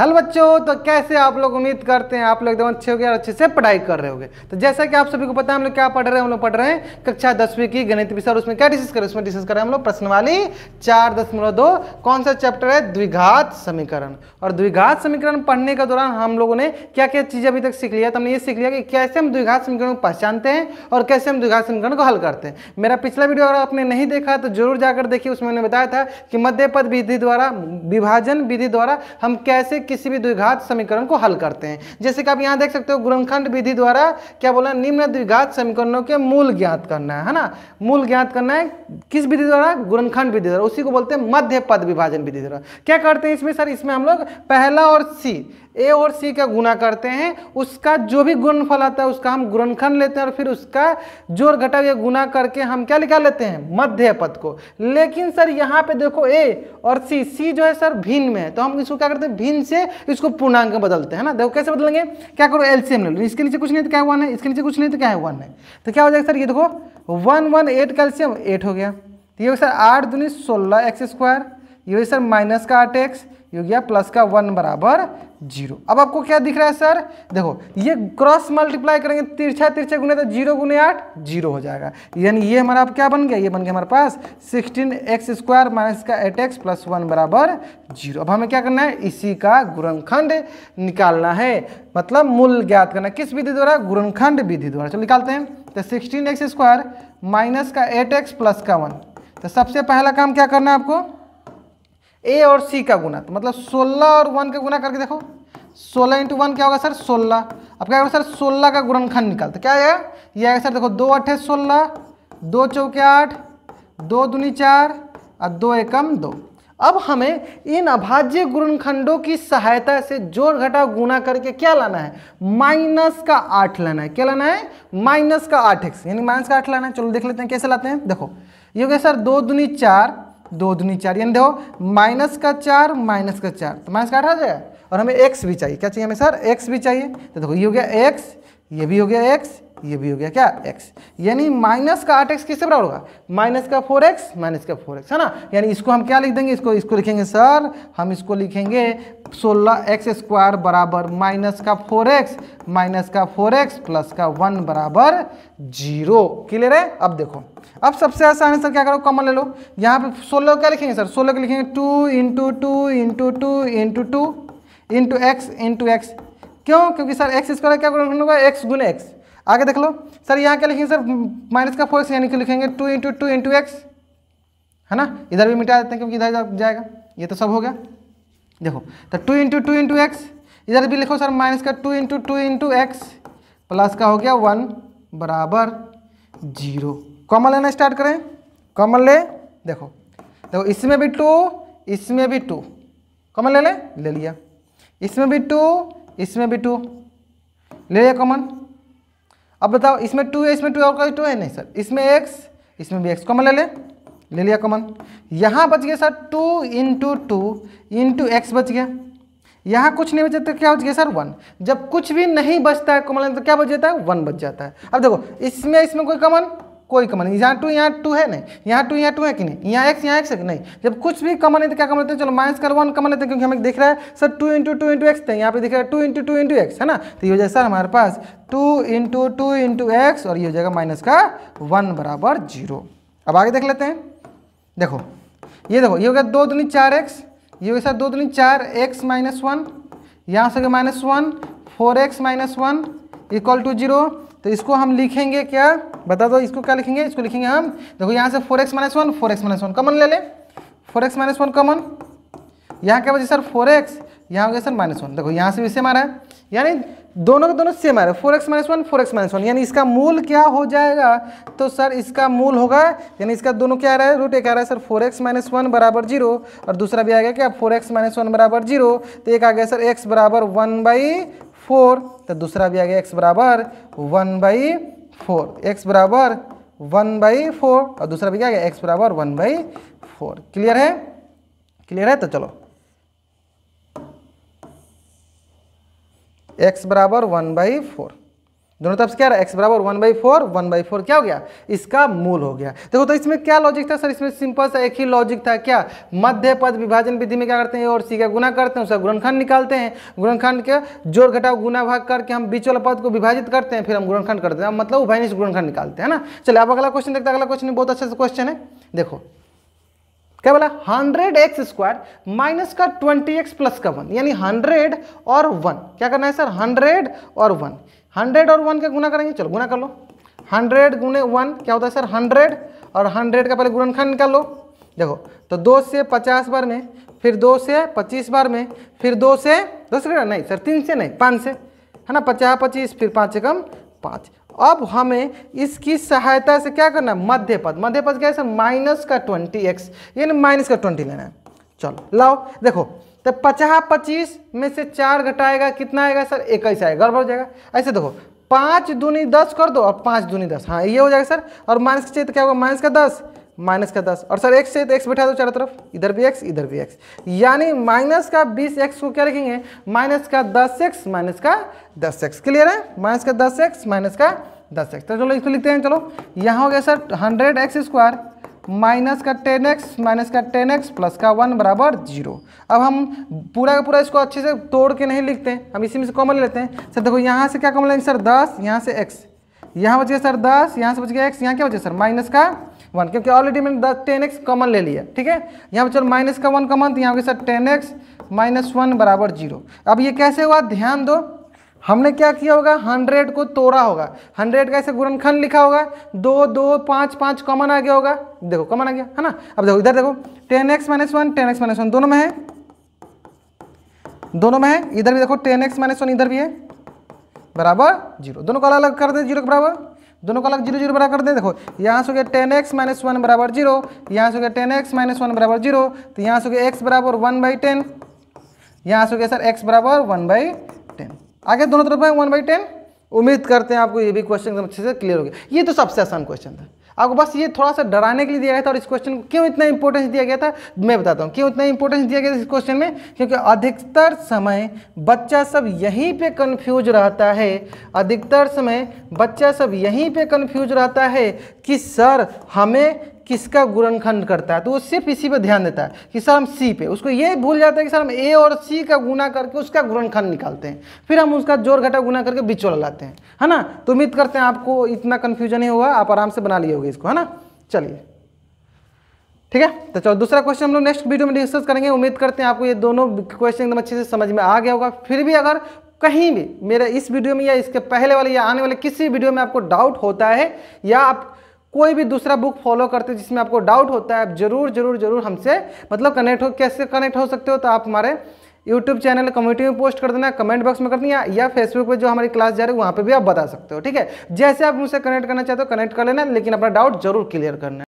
hello बच्चों तो कैसे आप लोग उम्मीद करते हैं आप लोग एकदम अच्छे हो गए और अच्छे से पढ़ाई कर रहे होगे तो जैसा कि आप सभी को पता है हम लोग क्या पढ़ रहे हैं हम लोग पढ़ रहे हैं कक्षा दसवीं की गणित विषय और उसमें क्या डिस्कस करें उसमें डिस्कस करें हम लोग प्रश्नवाली चार दशमलव दो कौन सा चैप्टर है द्विघात समीकरण और द्विघात समीकरण पढ़ने के दौरान हम लोगों ने क्या क्या चीज़ अभी तक सीख लिया तो हमने ये सीख लिया कि कैसे हम द्विघात समीकरण को पहचानते हैं और कैसे हम द्विघात समीकरण को हल करते हैं मेरा पिछला वीडियो अगर आपने नहीं देखा तो जरूर जाकर देखिए उसमें उन्होंने बताया था कि मध्यपद विधि द्वारा विभाजन विधि द्वारा हम कैसे किसी भी द्विघात समीकरण को हल करते हैं जैसे कि आप यहाँ देख सकते हो गुणनखंड विधि द्वारा क्या बोला निम्न द्विघात समीकरणों के मूल ज्ञात करना है है ना मूल ज्ञात करना है किस विधि द्वारा गुणनखंड विधि द्वारा उसी को बोलते हैं मध्य पद विभाजन विधि द्वारा क्या करते हैं इसमें सर इसमें हम लोग पहला और सी ए और सी का गुना करते हैं उसका जो भी गुणफल आता है उसका हम गुणखंड लेते हैं और फिर उसका जोर घटा या गुना करके हम क्या निकाल लेते हैं मध्य पद को लेकिन सर यहाँ पे देखो ए और सी सी जो है सर भिन्न में है तो हम इसको क्या करते हैं भिन्न से इसको पूर्णांक बदलते हैं ना देखो कैसे बदलेंगे क्या करो एलसीएम ले लो इसके नीचे कुछ नहीं तो क्या वन है इसके नीचे कुछ नहीं तो क्या है वन है तो क्या हो जाएगा सर ये देखो वन वन एट का एट हो गया तो ये सर आठ दूनी सोलह एक्स स्क्वायर ये सर माइनस का आठ एक्स हो गया प्लस का वन बराबर जीरो अब आपको क्या दिख रहा है सर देखो ये क्रॉस मल्टीप्लाई करेंगे तिरछा तिरछा गुने तो जीरो गुने आठ जीरो हो जाएगा यानी ये हमारा अब क्या बन गया ये बन गया हमारे पास सिक्सटीन एक्स स्क्वायर माइनस का एट एक्स प्लस वन बराबर जीरो अब हमें क्या करना है इसी का गुरनखंड निकालना है मतलब मूल ज्ञात करना किस विधि द्वारा गुरनखंड विधि द्वारा चलो निकालते हैं तो सिक्सटीन एक्स स्क्वायर माइनस का एट एक्स प्लस का वन तो सबसे पहला काम क्या करना है आपको ए और सी का गुना तो मतलब सोलह और वन का गुना करके देखो सोलह इंटू वन क्या होगा सर सोलह अब क्या होगा सर सोलह का गुणनखंड निकालते क्या आएगा ये आएगा सर देखो दो अठे सोलह दो चौके आठ दो दूनी चार और दो एकम दो अब हमें इन अभाज्य गुणनखंडों की सहायता से जोड़ घटा गुना करके क्या लाना है माइनस का आठ लाना है क्या लाना है माइनस का आठ एक्स यानी माइनस का आठ लाना है चलो देख लेते हैं कैसे लाते हैं देखो ये हो गया सर दो दूनी चार दो दूनी चार यानी देखो माइनस का चार माइनस का चार तो माइनस का आठ आ जाए और हमें एक्स भी चाहिए क्या चाहिए हमें सर एक्स भी चाहिए तो देखो ये हो गया एक्स ये भी हो गया एक्स ये भी हो गया क्या x यानी माइनस का आठ एक्स किससे बराबर होगा माइनस का फोर एक्स माइनस का फोर एक्स है ना यानी इसको हम क्या लिख देंगे इसको इसको लिखेंगे सर हम इसको लिखेंगे सोलह एक्स स्क्वायर बराबर माइनस का फोर एक्स माइनस का फोर एक्स प्लस का वन बराबर जीरो क्लियर है अब देखो अब सबसे आसान है सर क्या करो कॉमन ले लो यहाँ पे सोलह क्या लिखेंगे सर सोलह का लिखेंगे two into two into two into two into x into x क्यों क्योंकि सर एक्स स्क्वायर क्या होगा एक्स गुन एक्स आगे देख लो सर यहाँ क्या लिखेंगे सर माइनस का फोर एक्स यानी कि लिखेंगे two into two into x है ना इधर भी मिटा देते हैं क्योंकि इधर जाएगा ये तो सब हो गया देखो तो two into two into x इधर भी लिखो सर माइनस का two into two into x plus का हो गया वन बराबर जीरो कॉमन लेना स्टार्ट करें कॉमन ले देखो देखो इसमें भी टू इसमें भी टू कॉमन ले लें ले लिया इसमें भी टू इसमें भी टू ले लिया कॉमन अब बताओ इसमें टू है इसमें टू और कोई टू है नहीं सर इसमें एक्स इसमें भी एक्स कॉमन ले ले ले लिया कॉमन यहाँ बच गया sir two into two into x बच गया यहाँ कुछ नहीं बचा तो क्या बच गया सर वन जब कुछ भी नहीं बचता है कॉमन तो क्या बच जाता है वन बच जाता है अब देखो इसमें इसमें कोई कॉमन कोई कमन नहीं यहाँ टू यहाँ टू है नहीं यहाँ टू यहाँ टू है कि नहीं यहाँ एक्स यहाँ एक्स है कि नहीं जब कुछ भी कमन है तो क्या कमन लेते हैं चलो माइनस कर वन कमन लेते हैं क्योंकि हमें दिख रहा है sir two into two into x थे यहाँ पे दिख रहा है two into two into x है ना तो ये हो जाएगा सर हमारे पास two into two into x और ये हो जाएगा माइनस का वन बराबर जीरो अब आगे देख लेते हैं देखो ये देखो ये हो गया दो दुनी चार एक्स ये हो गया सर दो दुनी चार एक्स माइनस वन यहाँ से हो गया minus one four x minus one equal to zero तो इसको हम लिखेंगे क्या बता दो इसको क्या लिखेंगे इसको लिखेंगे हम देखो यहाँ से four x minus one four x minus one common ले लें four x minus one common यहाँ क्या बचे सर फोर एक्स यहाँ हो गया सर माइनस वन देखो यहाँ से भी सेम आ रहा है यानी दोनों के दोनों सेम आ रहे हैं four x minus one four x minus one यानी इसका मूल क्या हो जाएगा तो सर इसका मूल होगा यानी इसका दोनों क्या आ रहा है रूट एक आ रहा है sir four x minus one बराबर जीरो और दूसरा भी आ गया क्या फोर एक्स माइनस वन बराबर जीरो तो एक आ गया सर एक्स बराबर वन बाई फोर तो दूसरा भी आ गया एक्स बराबर वन बाई फोर एक्स बराबर वन बाई फोर और दूसरा भी क्या आ गया एक्स बराबर वन बाई फोर क्लियर है क्लियर है तो चलो एक्स बराबर वन बाई फोर दोनों तरफ से क्या रहा एक्स बराबर one by four one by four क्या हो गया इसका मूल हो गया देखो तो इसमें क्या लॉजिक था सर इसमें सिंपल सा एक ही लॉजिक था क्या मध्य पद विभाजन विधि में क्या करते हैं और सी का गुना करते हैं उसका गुणनखंड निकालते हैं गुणनखंड के जोर घटाव गुना भाग करके हम बीच वाला पद को विभाजित करते हैं फिर हम गुणनखंड करते हैं मतलब उभयनी से निकालते हैं ना चलिए अब अगला क्वेश्चन देखते अगला क्वेश्चन बहुत अच्छे क्वेश्चन है देखो क्या बोला हंड्रेड एक्स स्क्वायर माइनस का ट्वेंटी एक्स प्लस का वन यानी हंड्रेड और वन क्या करना है सर हंड्रेड और वन हंड्रेड और वन का गुना करेंगे चलो गुना कर लो हंड्रेड गुने वन क्या होता है सर हंड्रेड और हंड्रेड का पहले गुणनखंड निकाल लो देखो तो दो से पचास बार में फिर दो से पच्चीस बार में फिर दो से दो से नहीं सर तीन से नहीं पाँच से है ना पचास पच्चीस फिर पाँच से कम पाँच अब हमें इसकी सहायता से क्या करना है मध्य पद मध्य पद क्या है सर माइनस का ट्वेंटी एक्स यानी माइनस का ट्वेंटी लेना है चलो लाओ देखो तो पचास पच्चीस में से चार घटाएगा कितना आएगा सर इक्कीस आएगा गड़बड़ हो जाएगा ऐसे देखो पाँच दूनी दस कर दो और पाँच दूनी दस हाँ ये हो जाएगा सर और माइनस का चाहिए तो क्या होगा माइनस का दस माइनस का दस और सर एक्स चाहिए तो एक्स बैठा दो चारों तरफ इधर भी एक्स इधर भी एक्स यानी माइनस का बीस एक्स को क्या लिखेंगे माइनस का दस एक्स माइनस का दस एक्स क्लियर है माइनस का दस एक्स माइनस का दस एक्स तो चलो इसको लिखते हैं चलो यहाँ हो गया sir hundred x square minus का टेन एक्स माइनस का टेन एक्स प्लस का वन बराबर जीरो अब हम पूरा का पूरा इसको अच्छे से तोड़ के नहीं लिखते हम इसी में से कॉमन ले लेते हैं सर देखो यहाँ से क्या कॉमन लेंगे सर दस यहाँ से एक्स यहाँ बच गया सर दस यहाँ से बच गया एक्स यहाँ क्या बच गया सर माइनस का वन क्योंकि ऑलरेडी मैंने दस टेन एक्स कॉमन ले लिया ठीक है यहाँ पर चलो माइनस का वन कॉमन तो यहाँ पर sir ten x minus one बराबर जीरो अब ये कैसे हुआ ध्यान दो हमने क्या किया होगा हंड्रेड को तोड़ा होगा हंड्रेड का ऐसे गुणनखंड लिखा होगा दो दो पाँच पाँच कॉमन आ गया होगा देखो कॉमन आ गया है ना अब देखो इधर देखो ten x minus one ten x minus one दोनों में है दोनों में है इधर भी देखो टेन एक्स माइनस वन इधर भी है बराबर जीरो दोनों को अलग अलग कर दे जीरो के बराबर दोनों को अलग जीरो जीरो बराबर कर दे देखो यहाँ से हो गया टेन एक्स माइनस वन बराबर जीरो यहाँ से हो गया टेन एक्स माइनस वन बराबर जीरो तो यहाँ से हो गया एक्स बराबर वन बाई टेन यहाँ से हो गया सर एक्स बराबर वन बाई आगे दोनों तरफ है वन बाई टेन उम्मीद करते हैं आपको ये भी क्वेश्चन एकदम अच्छे से क्लियर हो गया ये तो सबसे आसान क्वेश्चन था आपको बस ये थोड़ा सा डराने के लिए दिया गया था और इस क्वेश्चन को क्यों इतना इंपॉर्टेंस दिया गया था मैं बताता हूँ क्यों इतना इंपॉर्टेंस दिया गया था इस क्वेश्चन में क्योंकि अधिकतर समय बच्चा सब यहीं पे कंफ्यूज रहता है अधिकतर समय बच्चा सब यहीं पे कंफ्यूज रहता है कि सर हमें किसका गुणनखंड करता है तो वो सिर्फ इसी पे ध्यान देता है कि सर हम सी पे उसको ये भूल जाता है कि सर हम ए और सी का गुना करके उसका गुणनखंड निकालते हैं फिर हम उसका जोर घटा गुना करके बिचोला लाते हैं है ना तो उम्मीद करते हैं आपको इतना कन्फ्यूजन ही हुआ आप आराम से बना लिए होगे इसको है ना चलिए ठीक है तो चलो दूसरा क्वेश्चन हम लोग नेक्स्ट वीडियो में डिस्कस करेंगे उम्मीद करते हैं आपको ये दोनों क्वेश्चन एकदम अच्छे से समझ में आ गया होगा फिर भी अगर कहीं भी मेरे इस वीडियो में या इसके पहले वाले या आने वाले किसी वीडियो में आपको डाउट होता है या आप कोई भी दूसरा बुक फॉलो करते जिसमें आपको डाउट होता है आप जरूर जरूर जरूर हमसे मतलब कनेक्ट हो कैसे कनेक्ट हो सकते हो तो आप हमारे यूट्यूब चैनल कम्युनिटी में पोस्ट कर देना कमेंट बॉक्स में कर देना या फेसबुक पर जो हमारी क्लास जा रही है वहाँ पर भी आप बता सकते हो ठीक है जैसे आप मुझसे कनेक्ट करना चाहते हो कनेक्ट कर लेना लेकिन अपना डाउट जरूर क्लियर करना